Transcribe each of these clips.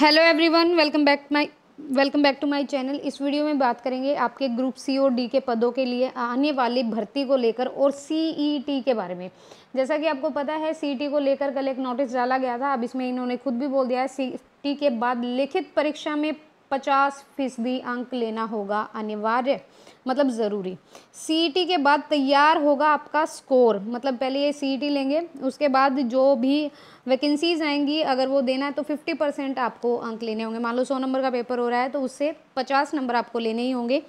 hello everyone welcome back my welcome back to my channel इस video में बात करेंगे आपके ग्रुप सी और डी के पदों के लिए आने वाली भर्ती को लेकर और सीईटी e के बारे में जैसा कि आपको पता है सीईटी e को लेकर कल एक नोटिस डाला गया था अब इसमें इन्होंने खुद भी बोल दिया है टी e के बाद लिखित परीक्षा में पचास फीसदी अंक लेना होगा अनिवार्य मतलब ज़रूरी सीईटी e के बाद तैयार होगा आपका स्कोर मतलब पहले ये सीईटी e लेंगे उसके बाद जो भी वैकेंसीज आएंगी अगर वो देना है तो फिफ्टी परसेंट आपको अंक लेने होंगे मान लो सौ नंबर का पेपर हो रहा है तो उससे पचास नंबर आपको लेने ही होंगे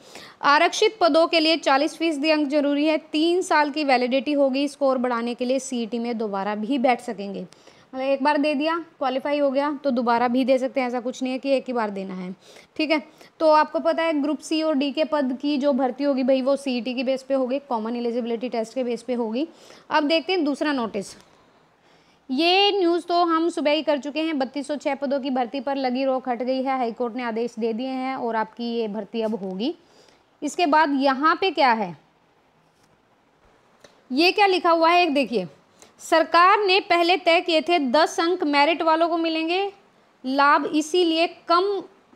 आरक्षित पदों के लिए चालीस फीसदी अंक जरूरी है तीन साल की वैलिडिटी होगी स्कोर बढ़ाने के लिए सी e में दोबारा भी बैठ सकेंगे मतलब एक बार दे दिया क्वालिफाई हो गया तो दोबारा भी दे सकते हैं ऐसा कुछ नहीं है कि एक ही बार देना है ठीक है तो आपको पता है ग्रुप सी और डी के पद की जो भर्ती होगी भाई वो सी की बेस पे होगी कॉमन एलिजिबिलिटी टेस्ट के बेस पे होगी अब देखते हैं दूसरा नोटिस ये न्यूज़ तो हम सुबह ही कर चुके हैं बत्तीस सौ छः पदों की भर्ती पर लगी रोक हट गई है हाईकोर्ट ने आदेश दे दिए हैं और आपकी ये भर्ती अब होगी इसके बाद यहाँ पर क्या है ये क्या लिखा हुआ है एक देखिए सरकार ने पहले तय किए थे दस अंक मेरिट वालों को मिलेंगे लाभ इसीलिए कम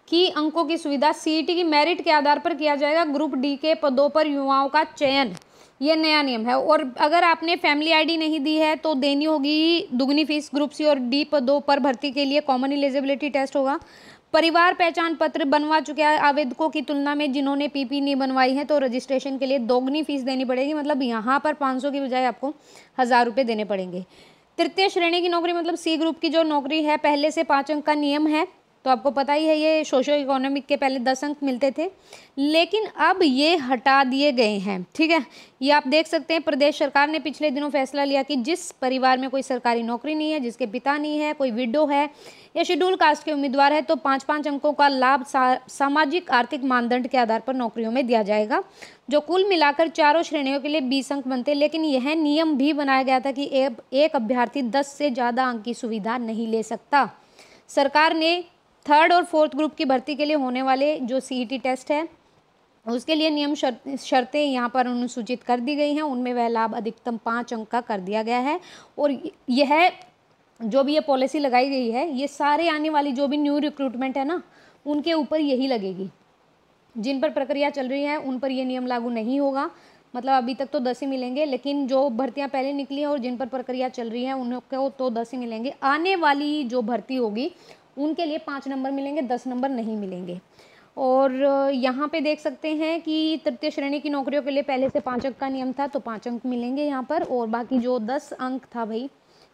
की अंकों की सुविधा सीईटी e की मेरिट के आधार पर किया जाएगा ग्रुप डी के पदों पर युवाओं का चयन ये नया नियम है और अगर आपने फैमिली आईडी नहीं दी है तो देनी होगी दुगनी फीस ग्रुप सी और डी पदों पर भर्ती के लिए कॉमन एलिजिबिलिटी टेस्ट होगा परिवार पहचान पत्र बनवा चुके आवेदकों की तुलना में जिन्होंने पीपी नहीं बनवाई है तो रजिस्ट्रेशन के लिए दोगुनी फीस देनी पड़ेगी मतलब यहाँ पर 500 की बजाय आपको हज़ार रुपये देने पड़ेंगे तृतीय श्रेणी की नौकरी मतलब सी ग्रुप की जो नौकरी है पहले से पाँच अंक का नियम है तो आपको पता ही है ये सोशो इकोनॉमिक के पहले दस अंक मिलते थे लेकिन अब ये हटा दिए गए हैं ठीक है ये आप देख सकते हैं प्रदेश सरकार ने पिछले दिनों फैसला लिया कि जिस परिवार में कोई सरकारी नौकरी नहीं है जिसके पिता नहीं है कोई विडो है या शेड्यूल कास्ट के उम्मीदवार है तो पाँच पाँच अंकों का लाभ सामाजिक आर्थिक मानदंड के आधार पर नौकरियों में दिया जाएगा जो कुल मिलाकर चारों श्रेणियों के लिए बीस अंक बनते लेकिन यह नियम भी बनाया गया था कि एक अभ्यर्थी दस से ज़्यादा अंक की सुविधा नहीं ले सकता सरकार ने थर्ड और फोर्थ ग्रुप की भर्ती के लिए होने वाले जो सीईटी e टेस्ट है उसके लिए नियम शर्तें यहाँ पर अनुसूचित कर दी गई हैं उनमें वह लाभ अधिकतम पाँच अंक का कर दिया गया है और यह जो भी ये पॉलिसी लगाई गई है ये सारे आने वाली जो भी न्यू रिक्रूटमेंट है ना उनके ऊपर यही लगेगी जिन पर प्रक्रिया चल रही है उन पर यह नियम लागू नहीं होगा मतलब अभी तक तो दस ही मिलेंगे लेकिन जो भर्तियां पहले निकली हैं और जिन पर प्रक्रिया चल रही है उनको तो दस ही मिलेंगे आने वाली जो भर्ती होगी उनके लिए पाँच नंबर मिलेंगे दस नंबर नहीं मिलेंगे और यहाँ पे देख सकते हैं कि तृतीय श्रेणी की नौकरियों के लिए पहले से पाँच अंक का नियम था तो पाँच अंक मिलेंगे यहाँ पर और बाकी जो दस अंक था भाई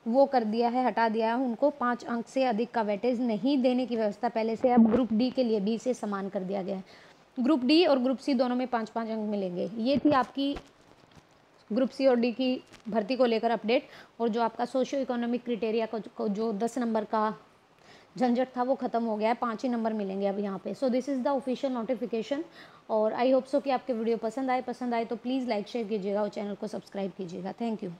वो कर दिया है हटा दिया है उनको पाँच अंक से अधिक का वेटेज नहीं देने की व्यवस्था पहले से अब ग्रुप डी के लिए भी इसे समान कर दिया गया है ग्रुप डी और ग्रुप सी दोनों में पाँच पाँच अंक मिलेंगे ये थी आपकी ग्रुप सी और डी की भर्ती को लेकर अपडेट और जो आपका सोशियो इकोनॉमिक क्रिटेरिया को जो दस नंबर का झंझट था वो ख़त्म हो गया है पाँच ही नंबर मिलेंगे अब यहाँ पे so this is the official notification और आई होप सो कि आपके वीडियो पसंद आए पसंद आए तो प्लीज़ लाइक शेयर कीजिएगा और चैनल को सब्सक्राइब कीजिएगा थैंक यू